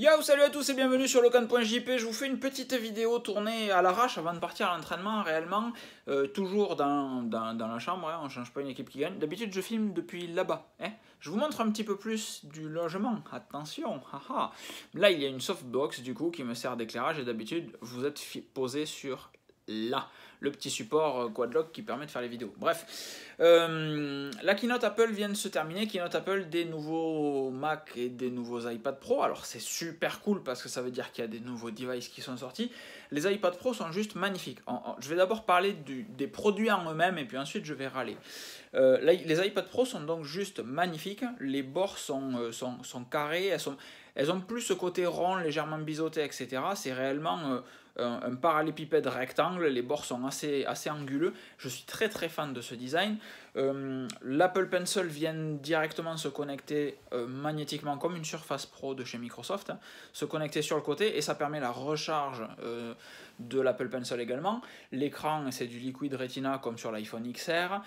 Yo, salut à tous et bienvenue sur locan.jp. Je vous fais une petite vidéo tournée à l'arrache avant de partir à l'entraînement réellement, euh, toujours dans, la chambre, hein, on ne change pas une équipe qui gagne. D'habitude, je filme depuis là-bas. Hein. Je vous montre un petit peu plus du logement, attention, Là, il y a une softbox du coup qui me sert d'éclairage et d'habitude, vous êtes posé sur là le petit support euh, Quadlock qui permet de faire les vidéos. Bref, euh, la keynote Apple vient de se terminer. Keynote Apple des nouveaux Mac et des nouveaux iPad Pro. Alors c'est super cool parce que ça veut dire qu'il y a des nouveaux devices qui sont sortis. Les iPad Pro sont juste magnifiques. je vais d'abord parler des produits en eux-mêmes et puis ensuite je vais râler. Euh, les iPad Pro sont donc juste magnifiques. Les bords sont, sont carrés. Elles sont elles ont plus ce côté rond, légèrement biseauté, etc. C'est réellement euh, un, parallépipède rectangle, les bords sont assez, assez anguleux. Je suis très très fan de ce design. Euh, L'Apple Pencil vient directement se connecter euh, magnétiquement comme une Surface Pro de chez Microsoft, hein, se connecter sur le côté et ça permet la recharge de l'Apple Pencil également. L'écran c'est du liquide Retina comme sur l'iPhone XR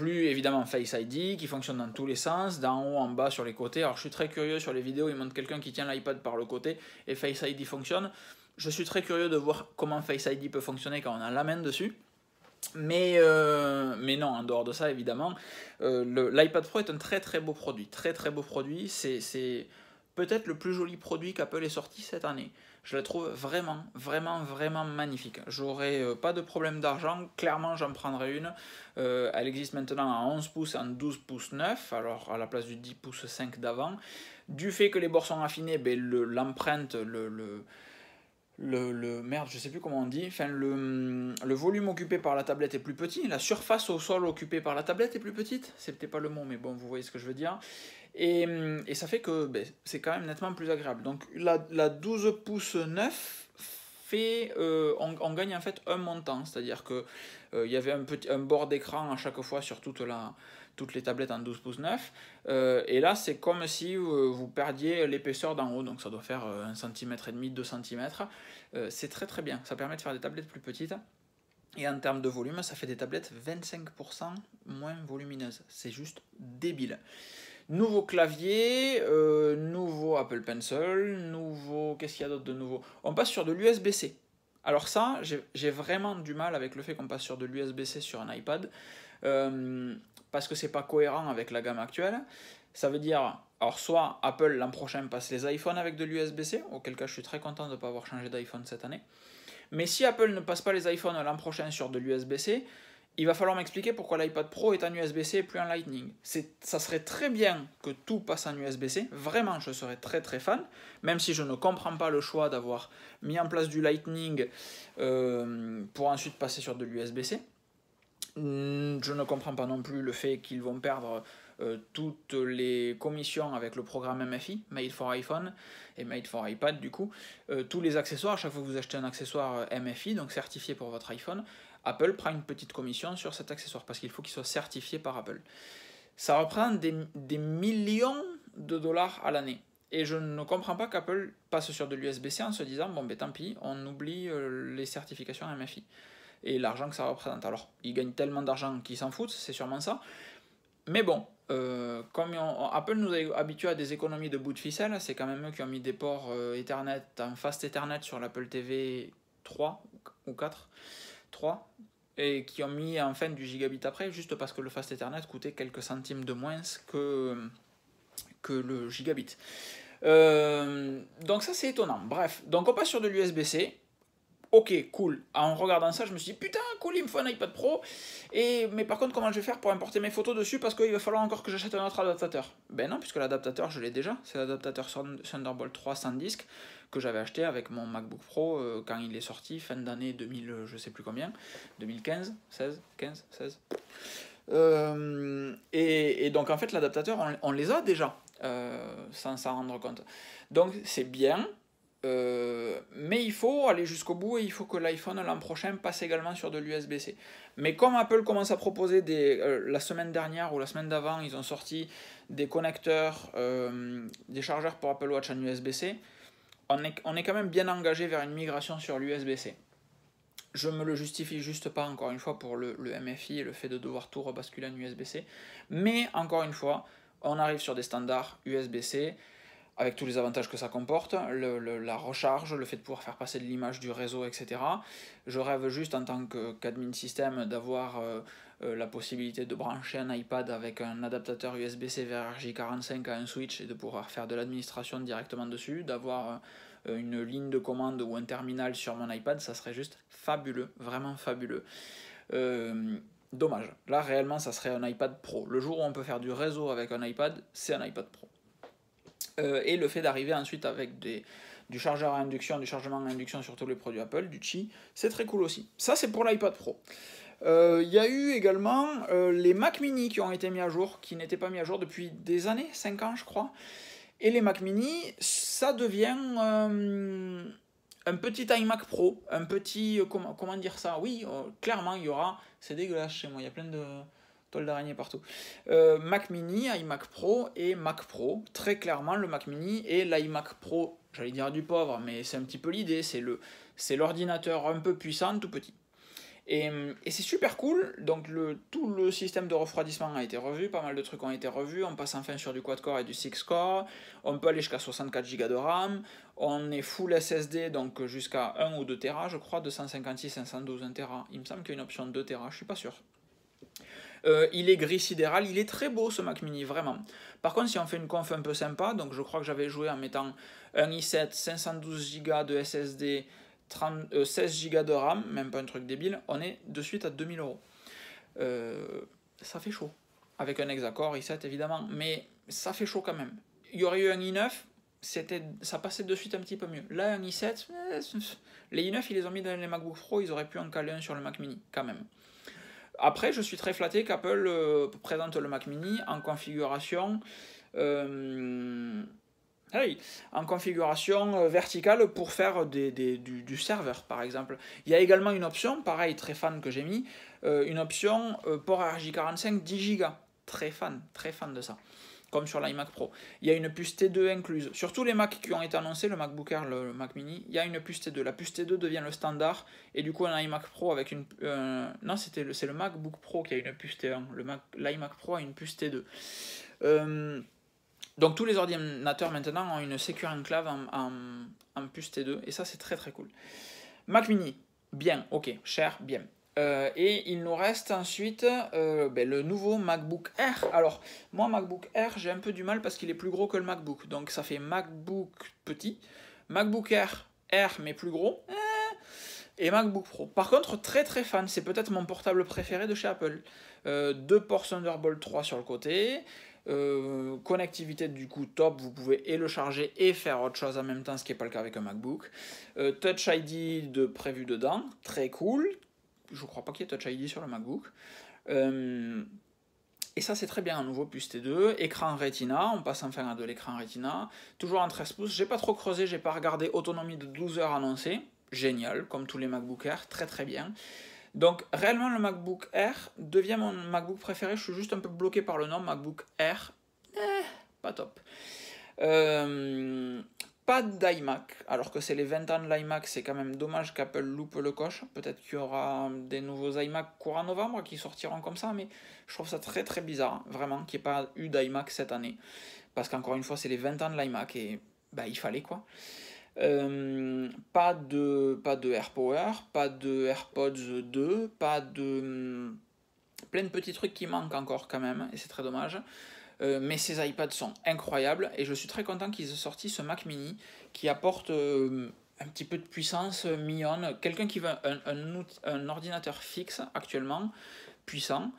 plus évidemment Face ID, qui fonctionne dans tous les sens, d'en haut, en bas, sur les côtés. Alors je suis très curieux sur les vidéos, ils montrent quelqu'un qui tient l'iPad par le côté et Face ID fonctionne. Je suis très curieux de voir comment Face ID peut fonctionner quand on a la main dessus. Mais, euh, mais non, en dehors de ça, évidemment, euh, l'iPad Pro est un très très beau produit. Très très beau produit. C'est peut-être le plus joli produit qu'Apple ait sorti cette année. Je la trouve vraiment, vraiment, vraiment magnifique. J'aurai euh, pas de problème d'argent, clairement j'en prendrai une. Euh, elle existe maintenant à 11 pouces, en 12 pouces 9, alors à la place du 10 pouces 5 d'avant. Du fait que les bords sont affinés, ben, l'empreinte, le, le le, merde, je sais plus comment on dit, enfin le, le, volume occupé par la tablette est plus petit, la surface au sol occupée par la tablette est plus petite, c'est peut-être pas le mot, mais bon, vous voyez ce que je veux dire. Et, ça fait que ben, c'est quand même nettement plus agréable. Donc la, 12 pouces 9 fait, euh, on, gagne en fait un montant, c'est-à-dire que euh, il y avait un petit un bord d'écran à chaque fois sur toute la toutes les tablettes en 12 pouces 9. Euh, et là, c'est comme si euh, vous perdiez l'épaisseur d'en haut, donc ça doit faire euh, un centimètre cm et demi, 2 cm. c'est très très bien, ça permet de faire des tablettes plus petites. Et en termes de volume, ça fait des tablettes 25% moins volumineuses. C'est juste débile. Nouveau clavier, nouveau Apple Pencil, nouveau... Qu'est-ce qu'il y a d'autre de nouveau On passe sur de l'USB-C. Alors ça, j'ai vraiment du mal avec le fait qu'on passe sur de l'USB-C sur un iPad. Euh, parce que c'est pas cohérent avec la gamme actuelle. Ça veut dire, alors soit Apple l'an prochain passe les iPhones avec de l'USB-C, auquel cas je suis très content de ne pas avoir changé d'iPhone cette année. Mais si Apple ne passe pas les iPhones l'an prochain sur de l'USB-C, il va falloir m'expliquer pourquoi l'iPad Pro est en USB-C et plus en Lightning. Ça serait très bien que tout passe en USB-C, vraiment je serais très très fan, même si je ne comprends pas le choix d'avoir mis en place du Lightning euh, pour ensuite passer sur de l'USB-C. Hmm, je ne comprends pas non plus le fait qu'ils vont perdre euh, toutes les commissions avec le programme MFI, Made for iPhone et Made for iPad du coup. Euh, tous les accessoires, à chaque fois que vous achetez un accessoire euh, MFI, donc certifié pour votre iPhone, Apple prend une petite commission sur cet accessoire parce qu'il faut qu'il soit certifié par Apple. Ça reprend des, millions de dollars à l'année. Et je ne comprends pas qu'Apple passe sur de l'USB-C en se disant, bon ben tant pis, on oublie les certifications MFI et l'argent que ça représente. Alors, ils gagnent tellement d'argent qu'ils s'en foutent, c'est sûrement ça. Mais bon, euh, comme Apple nous a habitués à des économies de bout de ficelle, c'est quand même eux qui ont mis des ports euh, Ethernet en fast Ethernet sur l'Apple TV 3 ou 4, 3, et qui ont mis en fin du gigabit après, juste parce que le fast Ethernet coûtait quelques centimes de moins que, que le gigabit. Euh, donc ça c'est étonnant. Bref, donc on passe sur de l'USB-C. Ok, cool. Ah, en regardant ça, je me suis dit, putain, cool, il me faut un iPad Pro. Et, mais par contre, comment je vais faire pour importer mes photos dessus Parce qu'il va falloir encore que j'achète un autre adaptateur. Ben non, puisque l'adaptateur, je l'ai déjà. C'est l'adaptateur Thunderbolt 3 sans disque que j'avais acheté avec mon MacBook Pro euh, quand il est sorti, fin d'année 2000, euh, je sais plus combien, 2015, 16, 15, 16. Euh, et, et, donc en fait, l'adaptateur, on, les a déjà, euh, sans s'en rendre compte. Donc c'est bien. Mais il faut aller jusqu'au bout et il faut que l'iPhone l'an prochain passe également sur de l'USB-C. Mais comme Apple commence à proposer des, euh, la semaine dernière ou la semaine d'avant, ils ont sorti des connecteurs, euh, des chargeurs pour Apple Watch en USB-C, on est, quand même bien engagé vers une migration sur l'USB-C. Je me le justifie juste pas encore une fois pour le, le MFI et le fait de devoir tout rebasculer en USB-C. Mais encore une fois, on arrive sur des standards USB-C avec tous les avantages que ça comporte, la recharge, le fait de pouvoir faire passer de l'image du réseau, etc. Je rêve juste en tant qu'admin système d'avoir euh, euh, la possibilité de brancher un iPad avec un adaptateur USB-C vers RJ45 à un switch et de pouvoir faire de l'administration directement dessus, d'avoir euh, une ligne de commande ou un terminal sur mon iPad, ça serait juste fabuleux, vraiment fabuleux. Dommage. Là, réellement, ça serait un iPad Pro. Le jour où on peut faire du réseau avec un iPad, c'est un iPad Pro. Euh, et le fait d'arriver ensuite avec du chargeur à induction, du chargement à induction sur tous les produits Apple, du Qi, c'est très cool aussi. Ça, c'est pour l'iPad Pro. Euh, il y a eu également euh, les Mac Mini qui ont été mis à jour, qui n'étaient pas mis à jour depuis des années, 5 ans je crois. Et les Mac Mini, ça devient un petit iMac Pro, un petit... Comment, comment, dire ça Oui, clairement, il y aura... C'est dégueulasse chez moi, il y a plein de toile d'araignée partout. Euh, Mac Mini, iMac Pro et Mac Pro. Très clairement, le Mac Mini et l'iMac Pro, j'allais dire du pauvre, mais c'est un petit peu l'idée. C'est le, c'est l'ordinateur un peu puissant, tout petit. Et, euh, c'est super cool. Donc le, tout le système de refroidissement a été revu, pas mal de trucs ont été revus. On passe enfin sur du quad core et du 6 core. On peut aller jusqu'à 64 Go de RAM. On est full SSD, donc jusqu'à 1 ou 2 Tera, je crois, 256, 512, 1 Tera. Il me semble qu'il y a une option 2 Tera, je suis pas sûr. Euh, il est gris sidéral, il est très beau ce Mac Mini, vraiment. Par contre, si on fait une conf un peu sympa, donc je crois que j'avais joué en mettant un i7, 512 Go de SSD, 16 Go de RAM, même pas un truc débile, on est de suite à 2000 euros. Euh, ça fait chaud. Avec un hexacore i7 évidemment, mais ça fait chaud quand même. Il y aurait eu un i9, ça passait de suite un petit peu mieux. Là, un i7, eh, les i9, ils les ont mis dans les MacBook Pro, ils auraient pu en caler un sur le Mac Mini, quand même après, je suis très flatté qu'Apple euh, présente le Mac Mini en configuration. Euh, en configuration euh, verticale pour faire du, du, serveur par exemple. Il y a également une option, pareil très fan que j'ai mis, une option port RJ45 10 Go. Très fan, très fan de ça comme sur l'iMac Pro. Il y a une puce T2 incluse. Sur tous les Macs qui ont été annoncés, le MacBook Air, le Mac Mini, il y a une puce T2. La puce T2 devient le standard. Et du coup, un iMac Pro avec une. Euh, non, c'était le, c'est le MacBook Pro qui a une puce T1. Mac, L'iMac Pro a une puce T2. Euh, donc tous les ordinateurs maintenant ont une Secure Enclave en, en, en puce T2. Et ça, c'est très très cool. Mac Mini, bien, ok. Cher, bien. Euh, et il nous reste ensuite euh, ben, le nouveau MacBook Air. Alors, moi, MacBook Air, j'ai un peu du mal parce qu'il est plus gros que le MacBook. Donc, ça fait MacBook petit, MacBook Air, Air mais plus gros, eh, et MacBook Pro. Par contre, très très fan, c'est peut-être mon portable préféré de chez Apple. Euh, deux ports Thunderbolt 3 sur le côté, connectivité du coup top, vous pouvez et le charger et faire autre chose en même temps, ce qui n'est pas le cas avec un MacBook. Touch ID de prévu dedans, très cool, je crois pas qu'il y ait Touch ID sur le MacBook. Euh, et ça, c'est très bien, un nouveau, plus T2. Écran Retina, on passe enfin à de l'écran Retina. Toujours en 13 pouces, j'ai pas trop creusé, j'ai pas regardé. Autonomie de 12 heures annoncée, génial, comme tous les MacBook Air, très très bien. Donc, réellement, le MacBook Air devient mon MacBook préféré. Je suis juste un peu bloqué par le nom MacBook Air. Eh, pas top. Euh, pas d'iMac, alors que c'est les 20 ans de l'iMac, c'est quand même dommage qu'Apple loupe le coche. Peut-être qu'il y aura des nouveaux iMac courant novembre qui sortiront comme ça, mais je trouve ça très très bizarre, hein, vraiment, qu'il n'y ait pas eu d'iMac cette année. Parce qu'encore une fois, c'est les 20 ans de l'iMac et bah, il fallait quoi. Euh, pas de pas de AirPower, pas de AirPods 2, pas de hum, plein de petits trucs qui manquent encore quand même et c'est très dommage. Euh, mais ces iPads sont incroyables et je suis très content qu'ils aient sorti ce Mac mini qui apporte euh, un petit peu de puissance euh, mignonne. Quelqu'un qui veut un, ordinateur fixe actuellement, puissant,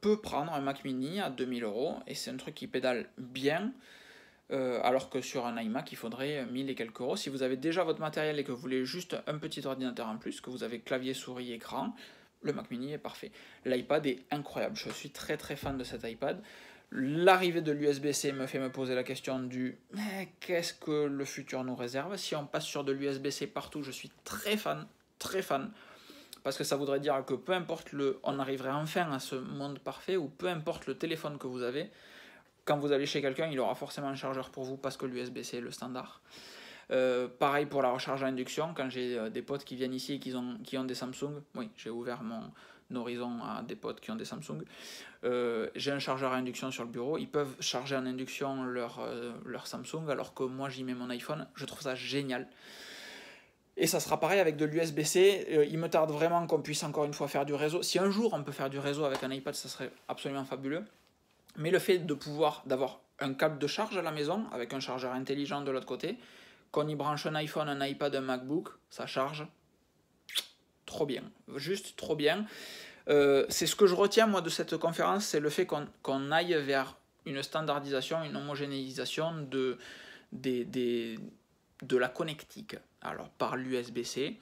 peut prendre un Mac mini à 2000 euros et c'est un truc qui pédale bien. alors que sur un iMac, il faudrait 1000 et quelques euros. Si vous avez déjà votre matériel et que vous voulez juste un petit ordinateur en plus, que vous avez clavier, souris, écran, le Mac mini est parfait. L'iPad est incroyable. Je suis très très fan de cet iPad. L'arrivée de l'USB-C me fait me poser la question du qu'est-ce que le futur nous réserve Si on passe sur de l'USB-C partout, je suis très fan, très fan, parce que ça voudrait dire que peu importe le, on arriverait enfin à ce monde parfait ou peu importe le téléphone que vous avez, quand vous allez chez quelqu'un, il aura forcément un chargeur pour vous parce que l'USB-C est le standard. Euh, pareil pour la recharge à induction, quand j'ai euh, des potes qui viennent ici et qui ont, qui ont des Samsung, oui, j'ai ouvert mon horizon à des potes qui ont des Samsung, euh, j'ai un chargeur à induction sur le bureau, ils peuvent charger en induction leur, leur Samsung alors que moi j'y mets mon iPhone, je trouve ça génial. Et ça sera pareil avec de l'USB-C. il me tarde vraiment qu'on puisse encore une fois faire du réseau. Si un jour on peut faire du réseau avec un iPad, ça serait absolument fabuleux. Mais le fait de pouvoir d'avoir un câble de charge à la maison avec un chargeur intelligent de l'autre côté, on y branche un iPhone, un iPad, un MacBook, ça charge. Trop bien. Juste trop bien. Euh, c'est ce que je retiens moi de cette conférence, c'est le fait qu'on aille vers une standardisation, une homogénéisation de, de la connectique. Alors par l'USB-C.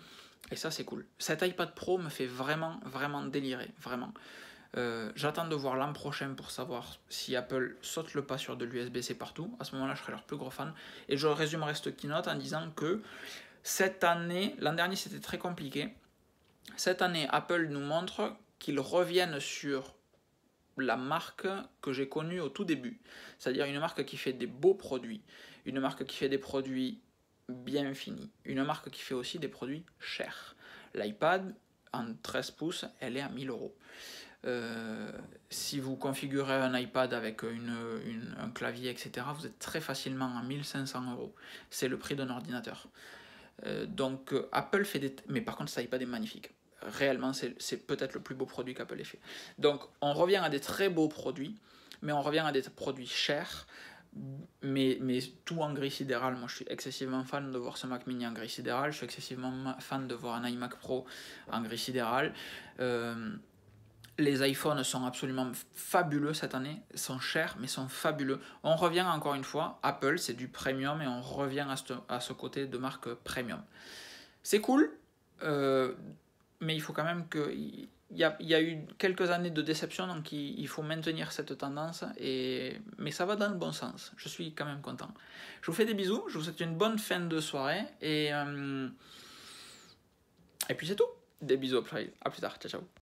Et ça, c'est cool. Cet iPad Pro me fait vraiment, vraiment délirer. Vraiment. Euh, j'attends de voir l'an prochain pour savoir si Apple saute le pas sur de l'USB-C partout. À ce moment-là, je serai leur plus gros fan. Et je résumerai cette keynote en disant que cette année, l'an dernier c'était très compliqué. Cette année, Apple nous montre qu'ils reviennent sur la marque que j'ai connue au tout début. C'est-à-dire une marque qui fait des beaux produits, une marque qui fait des produits bien finis, une marque qui fait aussi des produits chers. L'iPad en 13 pouces, elle est à 1000 euros. Euh, si vous configurez un iPad avec une, un clavier, etc., vous êtes très facilement à 1500 euros. C'est le prix d'un ordinateur. Euh, donc euh, Apple fait des... Mais par contre, cet iPad est magnifique. Réellement, c'est peut-être le plus beau produit qu'Apple ait fait. Donc on revient à des très beaux produits, mais on revient à des produits chers. Mais, mais, tout en gris sidéral. Moi, je suis excessivement fan de voir ce Mac mini en gris sidéral. Je suis excessivement fan de voir un iMac Pro en gris sidéral. Euh, les iPhones sont absolument fabuleux cette année, Ils sont chers mais sont fabuleux. On revient encore une fois, Apple c'est du premium et on revient à ce, côté de marque premium. C'est cool, euh, mais il faut quand même que... Il y, a, eu quelques années de déception, donc il, faut maintenir cette tendance, et, mais ça va dans le bon sens. Je suis quand même content. Je vous fais des bisous, je vous souhaite une bonne fin de soirée, et, euh, et puis c'est tout. Des bisous, à plus tard, ciao ciao.